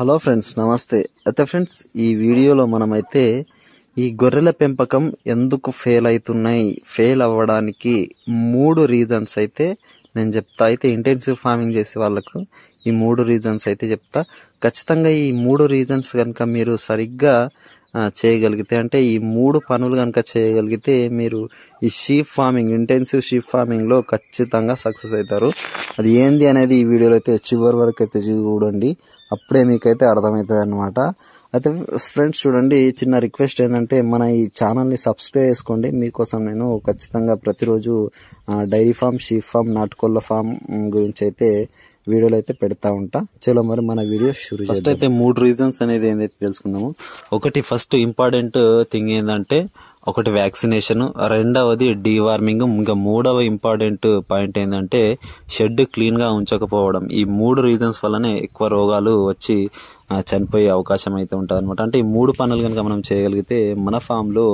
hello friends నమస్తే అయితే friends ఈ వీడియోలో మనమైతే ఈ గొర్రెల పెంపకం ఎందుకు ఫెయిల్ అవుతున్నాయి ఫెయిల్ అవ్వడానికి మూడు రీజన్స్ అయితే నేను చెప్తా అయితే ఇంటెన్సివ్ ఫార్మింగ్ చేసే వాళ్ళకు ఈ మూడు రీజన్స్ అయితే చెప్తా ఖచ్చితంగా ఈ మూడు రీజన్స్ కనుక మీరు సరిగ్గా చేయగలిగితే అంటే ఈ మూడు పనులు కనుక చేయగలిగితే మీరు ఈ షీప్ ఫార్మింగ్ ఇంటెన్సివ్ షీప్ ఫార్మింగ్లో ఖచ్చితంగా సక్సెస్ అవుతారు అది ఏంది అనేది ఈ వీడియోలో అయితే చివరి వరకు అయితే చూడండి అప్పుడే మీకైతే అర్థమవుతుంది అనమాట అయితే ఫ్రెండ్స్ చూడండి చిన్న రిక్వెస్ట్ ఏంటంటే మన ఈ ఛానల్ని సబ్స్క్రైబ్ చేసుకోండి మీకోసం నేను ఖచ్చితంగా ప్రతిరోజు డైరీ ఫామ్ షీప్ ఫామ్ నాటుకోళ్ళ ఫామ్ గురించి అయితే వీడియోలు అయితే పెడతా ఉంటా చలో మరి మన వీడియో ఫస్ట్ అయితే మూడు రీజన్స్ అనేది ఏందైతే తెలుసుకుందాము ఒకటి ఫస్ట్ ఇంపార్టెంట్ థింగ్ ఏంటంటే ఒకటి వ్యాక్సినేషన్ రెండవది డీవార్మింగ్ ఇంకా మూడవ ఇంపార్టెంట్ పాయింట్ ఏంటంటే షెడ్ క్లీన్గా ఉంచకపోవడం ఈ మూడు రీజన్స్ వల్లనే ఎక్కువ రోగాలు వచ్చి చనిపోయే అవకాశం అయితే ఉంటుంది అనమాట అంటే ఈ మూడు పనులు కనుక మనం చేయగలిగితే మన ఫామ్లో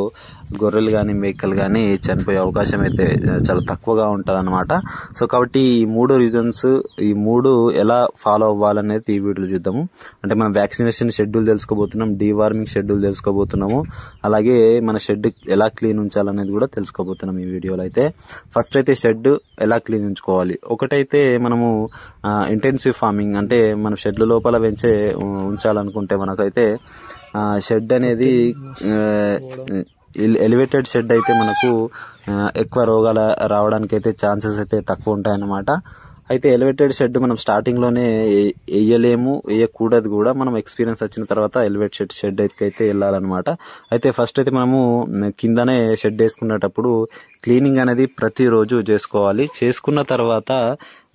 గొర్రెలు కానీ మేకలు కానీ చనిపోయే అవకాశం అయితే చాలా తక్కువగా ఉంటుంది అనమాట సో కాబట్టి ఈ మూడు రీజన్స్ ఈ మూడు ఎలా ఫాలో అవ్వాలనేది ఈ వీడియోలో చూద్దాము అంటే మనం వ్యాక్సినేషన్ షెడ్యూల్ తెలుసుకోబోతున్నాం డీవార్మింగ్ షెడ్యూల్ తెలుసుకోబోతున్నాము అలాగే మన షెడ్ ఎలా క్లీన్ ఉంచాలనేది కూడా తెలుసుకోబోతున్నాం ఈ వీడియోలో అయితే ఫస్ట్ అయితే షెడ్ ఎలా క్లీన్ ఉంచుకోవాలి ఒకటైతే మనము ఇంటెన్సివ్ ఫార్మింగ్ అంటే మన షెడ్ల లోపల పెంచే ఉంచాలనుకుంటే మనకైతే షెడ్ అనేది ఎలివేటెడ్ షెడ్ అయితే మనకు ఎక్కువ రోగాలు రావడానికి అయితే ఛాన్సెస్ అయితే తక్కువ ఉంటాయన్నమాట అయితే ఎలివేటెడ్ షెడ్ మనం స్టార్టింగ్లోనే వేయలేము వేయకూడదు కూడా మనం ఎక్స్పీరియన్స్ వచ్చిన తర్వాత ఎలివేట్ షెడ్ షెడ్ అయితే వెళ్ళాలన్నమాట అయితే ఫస్ట్ అయితే మనము కిందనే షెడ్ వేసుకునేటప్పుడు క్లీనింగ్ అనేది ప్రతిరోజు చేసుకోవాలి చేసుకున్న తర్వాత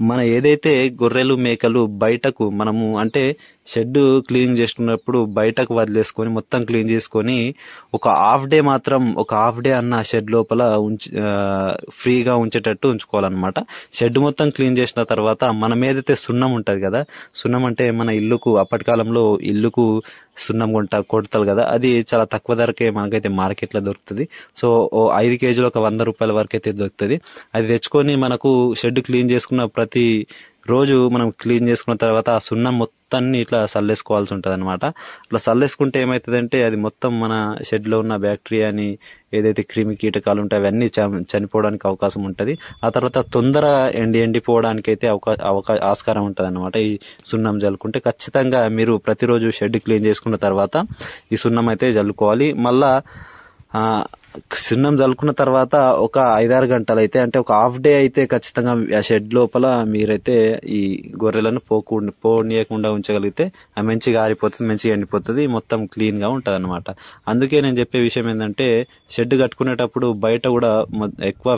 మన ఏదైతే గొర్రెలు మేకలు బయటకు మనము అంటే షెడ్ క్లీన్ చేసుకున్నప్పుడు బయటకు వదిలేసుకొని మొత్తం క్లీన్ చేసుకొని ఒక హాఫ్ డే మాత్రం ఒక హాఫ్ డే అన్న షెడ్ లోపల ఉంచి ఫ్రీగా ఉంచేటట్టు ఉంచుకోవాలన్నమాట షెడ్ మొత్తం క్లీన్ చేసిన తర్వాత మనం ఏదైతే సున్నం ఉంటుంది కదా సున్నం అంటే మన ఇల్లుకు అప్పటి కాలంలో ఇల్లుకు సున్నం గుంట కొడతారు కదా అది చాలా తక్కువ ధరకే మనకైతే మార్కెట్లో దొరుకుతుంది సో ఐదు కేజీలు ఒక వంద రూపాయల వరకు అయితే దొరుకుతుంది అది తెచ్చుకొని మనకు షెడ్ క్లీన్ చేసుకున్న ప్రతి రోజు మనం క్లీన్ చేసుకున్న తర్వాత ఆ సున్నం మొత్తాన్ని ఇట్లా సల్లేసుకోవాల్సి ఉంటుంది అనమాట అట్లా సల్లేసుకుంటే ఏమవుతుందంటే అది మొత్తం మన షెడ్లో ఉన్న బ్యాక్టీరియాని ఏదైతే క్రిమి కీటకాలు ఉంటాయి అవన్నీ చనిపోవడానికి అవకాశం ఉంటుంది ఆ తర్వాత తొందర ఎండి ఎండిపోవడానికి అయితే అవకా అవకాశ ఆస్కారం ఉంటుంది అనమాట ఈ సున్నం జల్లుకుంటే ఖచ్చితంగా మీరు ప్రతిరోజు షెడ్ క్లీన్ చేసుకున్న తర్వాత ఈ సున్నం అయితే జల్లుకోవాలి మళ్ళా సున్నం చల్లుకున్న తర్వాత ఒక ఐదారు గంటలు అయితే అంటే ఒక హాఫ్ డే అయితే ఖచ్చితంగా ఆ షెడ్ లోపల మీరైతే ఈ గొర్రెలను పోకు పోనీయకుండా ఉంచగలిగితే ఆ మంచిగా ఆరిపోతుంది మంచిగా ఎండిపోతుంది మొత్తం క్లీన్గా ఉంటుంది అనమాట అందుకే నేను చెప్పే విషయం ఏంటంటే షెడ్ కట్టుకునేటప్పుడు బయట కూడా ఎక్కువ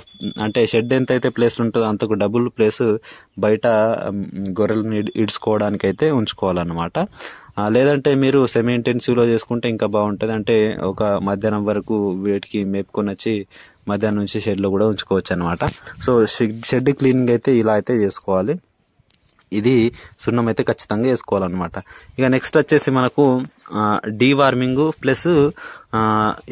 అంటే షెడ్ ఎంత అయితే ప్లేస్ ఉంటుందో అంతకు డబుల్ ప్లేస్ బయట గొర్రెలను ఇడ్చుకోవడానికైతే ఉంచుకోవాలన్నమాట లేదంటే మీరు సెమీ ఇంటెన్సివ్లో చేసుకుంటే ఇంకా బాగుంటుంది అంటే ఒక మధ్యాహ్నం వరకు వేటికి మేపుకొని వచ్చి మధ్యాహ్నం నుంచి షెడ్లో కూడా ఉంచుకోవచ్చు అనమాట సో షెడ్ షెడ్ క్లీనింగ్ అయితే ఇలా అయితే చేసుకోవాలి ఇది సున్నం అయితే ఖచ్చితంగా వేసుకోవాలన్నమాట ఇక నెక్స్ట్ వచ్చేసి మనకు డీవార్మింగ్ ప్లస్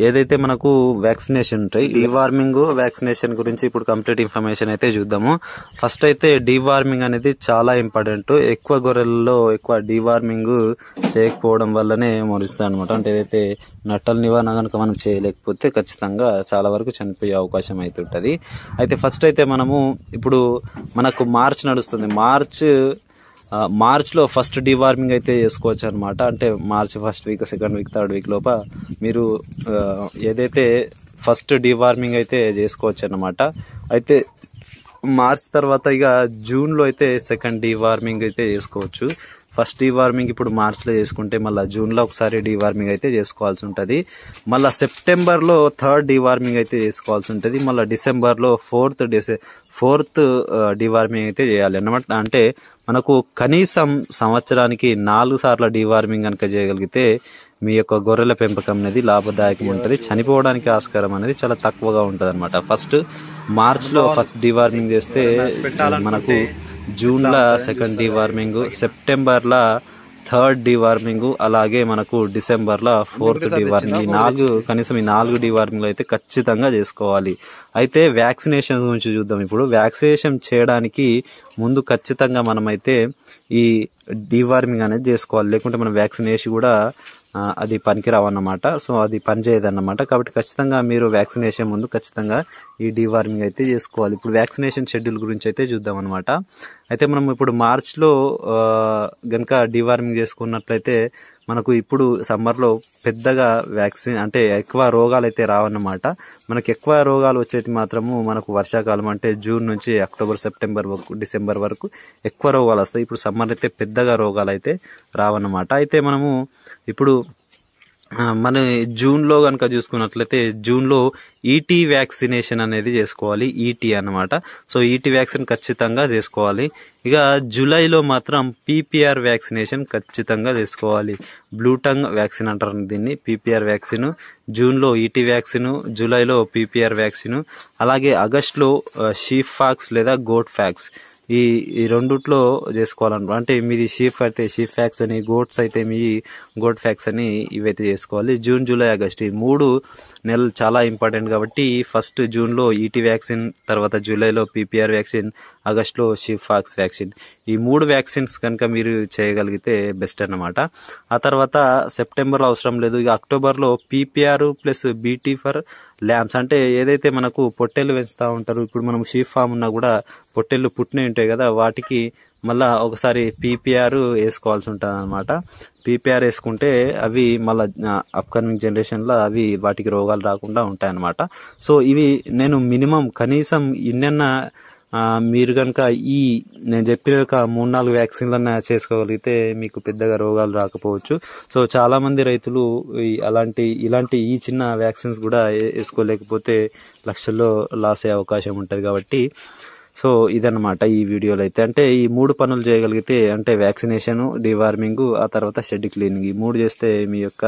ఏదైతే మనకు వ్యాక్సినేషన్ ఉంటాయి డీవార్మింగ్ వ్యాక్సినేషన్ గురించి ఇప్పుడు కంప్లీట్ ఇన్ఫర్మేషన్ అయితే చూద్దాము ఫస్ట్ అయితే డీవార్మింగ్ అనేది చాలా ఇంపార్టెంట్ ఎక్కువ గొర్రెల్లో ఎక్కువ డీవార్మింగ్ చేయకపోవడం వల్లనే మరుస్తాయి అనమాట అంటే ఏదైతే నట్టల నివారణ కనుక మనం చేయలేకపోతే ఖచ్చితంగా చాలా వరకు చనిపోయే అవకాశం అయితే ఉంటుంది అయితే ఫస్ట్ అయితే మనము ఇప్పుడు మనకు మార్చ్ నడుస్తుంది మార్చ్ మార్చ్లో ఫస్ట్ డివార్మింగ్ అయితే చేసుకోవచ్చు అనమాట అంటే March first week second week third week లోప మీరు ఏదైతే ఫస్ట్ డివార్మింగ్ అయితే చేసుకోవచ్చు అనమాట అయితే మార్చ్ తర్వాత ఇక జూన్లో అయితే సెకండ్ డివార్మింగ్ అయితే చేసుకోవచ్చు ఫస్ట్ డీవార్మింగ్ ఇప్పుడు మార్చ్లో చేసుకుంటే మళ్ళీ జూన్లో ఒకసారి డీవార్మింగ్ అయితే చేసుకోవాల్సి ఉంటుంది మళ్ళీ సెప్టెంబర్లో థర్డ్ డీవార్మింగ్ అయితే చేసుకోవాల్సి ఉంటుంది మళ్ళీ డిసెంబర్లో ఫోర్త్ డిసె ఫోర్త్ డీవార్మింగ్ అయితే చేయాలి అన్నమాట అంటే మనకు కనీసం సంవత్సరానికి నాలుగు సార్ల డీవార్మింగ్ కనుక చేయగలిగితే మీ యొక్క గొర్రెల పెంపకం అనేది లాభదాయకం ఉంటుంది చనిపోవడానికి ఆస్కారం అనేది చాలా తక్కువగా ఉంటుంది అనమాట ఫస్ట్ మార్చ్లో ఫస్ట్ వార్మింగ్ చేస్తే మనకు జూన్లో సెకండ్ డీ వార్మింగ్ సెప్టెంబర్లో థర్డ్ డీ వార్మింగ్ అలాగే మనకు డిసెంబర్లో ఫోర్త్ డీ వార్మింగ్ ఈ నాలుగు కనీసం ఈ నాలుగు డీ వార్మింగ్ అయితే ఖచ్చితంగా చేసుకోవాలి అయితే వ్యాక్సినేషన్ గురించి చూద్దాం ఇప్పుడు వ్యాక్సినేషన్ చేయడానికి ముందు ఖచ్చితంగా మనమైతే ఈ డివార్మింగ్ అనేది చేసుకోవాలి లేకుంటే మనం వ్యాక్సినేషన్ కూడా అది పనికిరావన్నమాట సో అది పనిచేయదన్నమాట కాబట్టి ఖచ్చితంగా మీరు వ్యాక్సినేషన్ ముందు ఖచ్చితంగా ఈ డివార్మింగ్ అయితే చేసుకోవాలి ఇప్పుడు వ్యాక్సినేషన్ షెడ్యూల్ గురించి అయితే చూద్దాం అనమాట అయితే మనం ఇప్పుడు మార్చ్లో గనక డివార్మింగ్ చేసుకున్నట్లయితే మనకు ఇప్పుడు సమ్మర్లో పెద్దగా వ్యాక్సిన్ అంటే ఎక్కువ రోగాలు అయితే రావన్నమాట మనకు ఎక్కువ రోగాలు వచ్చేది మాత్రము మనకు వర్షాకాలం అంటే జూన్ నుంచి అక్టోబర్ సెప్టెంబర్ వరకు డిసెంబర్ వరకు ఎక్కువ రోగాలు వస్తాయి ఇప్పుడు సమ్మర్ అయితే పెద్దగా రోగాలు అయితే రావన్నమాట అయితే మనము ఇప్పుడు మన జూన్లో కనుక చూసుకున్నట్లయితే జూన్లో ఈటీ e వ్యాక్సినేషన్ అనేది చేసుకోవాలి ఈటీ e అనమాట సో ఈటీ e వ్యాక్సిన్ ఖచ్చితంగా చేసుకోవాలి ఇక జూలైలో మాత్రం పీపీఆర్ వ్యాక్సినేషన్ ఖచ్చితంగా చేసుకోవాలి బ్లూటంగ్ వ్యాక్సిన్ అంటారు దీన్ని పీపీఆర్ వ్యాక్సిన్ జూన్లో ఈటీ వ్యాక్సిన్ జూలైలో పీపీఆర్ వ్యాక్సిన్ అలాగే ఆగస్ట్లో షీఫాక్స్ లేదా గోట్ ఫ్యాక్స్ ఈ ఈ రెండుట్లో చేసుకోవాలనుకో అంటే మీది షీఫ్ అయితే షీఫ్ ఫ్యాక్స్ అని గోట్స్ అయితే మీ గోట్ ఫ్యాక్స్ అని ఇవైతే చేసుకోవాలి జూన్ జూలై ఆగస్ట్ ఈ మూడు నెలలు చాలా ఇంపార్టెంట్ కాబట్టి ఫస్ట్ జూన్లో ఈటీ వ్యాక్సిన్ తర్వాత జూలైలో పీపీఆర్ వ్యాక్సిన్ ఆగస్ట్లో షీఫ్ ఫాక్స్ వ్యాక్సిన్ ఈ మూడు వ్యాక్సిన్స్ కనుక మీరు చేయగలిగితే బెస్ట్ అన్నమాట ఆ తర్వాత సెప్టెంబర్లో అవసరం లేదు ఇక అక్టోబర్లో PPR plus BT for lambs అంటే ఏదైతే మనకు పొట్టెలు పెంచుతూ ఉంటారు ఇప్పుడు మనం షీప్ ఫామ్ ఉన్నా కూడా పొట్టెళ్ళు పుట్టినవి ఉంటాయి కదా వాటికి మళ్ళా ఒకసారి పీపీఆర్ వేసుకోవాల్సి ఉంటుంది అనమాట పీపీఆర్ వేసుకుంటే అవి మళ్ళీ అప్కమింగ్ జనరేషన్లో అవి వాటికి రోగాలు రాకుండా ఉంటాయన్నమాట సో ఇవి నేను మినిమం కనీసం ఇన్న మీరు కనుక ఈ నేను చెప్పిన ఒక మూడు నాలుగు వ్యాక్సిన్లన్న చేసుకోగలిగితే మీకు పెద్దగా రోగాలు రాకపోవచ్చు సో చాలామంది రైతులు అలాంటి ఇలాంటి ఈ చిన్న వ్యాక్సిన్స్ కూడా వేసుకోలేకపోతే లక్షల్లో లాస్ అయ్యే అవకాశం ఉంటుంది కాబట్టి సో ఇదన్నమాట ఈ వీడియోలో అయితే అంటే ఈ మూడు పనులు చేయగలిగితే అంటే వ్యాక్సినేషను డివార్మింగ్ ఆ తర్వాత షెడ్ క్లీనింగ్ ఈ మూడు చేస్తే మీ యొక్క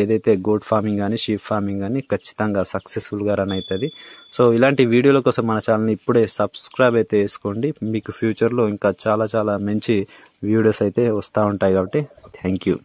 ఏదైతే గోడ్ ఫార్మింగ్ కానీ షీప్ ఫార్మింగ్ కానీ ఖచ్చితంగా సక్సెస్ఫుల్గా రన్ అవుతుంది సో ఇలాంటి వీడియోల కోసం మన ఛానల్ని ఇప్పుడే సబ్స్క్రైబ్ అయితే వేసుకోండి మీకు ఫ్యూచర్లో ఇంకా చాలా చాలా మంచి వీడియోస్ అయితే వస్తూ ఉంటాయి కాబట్టి థ్యాంక్ యూ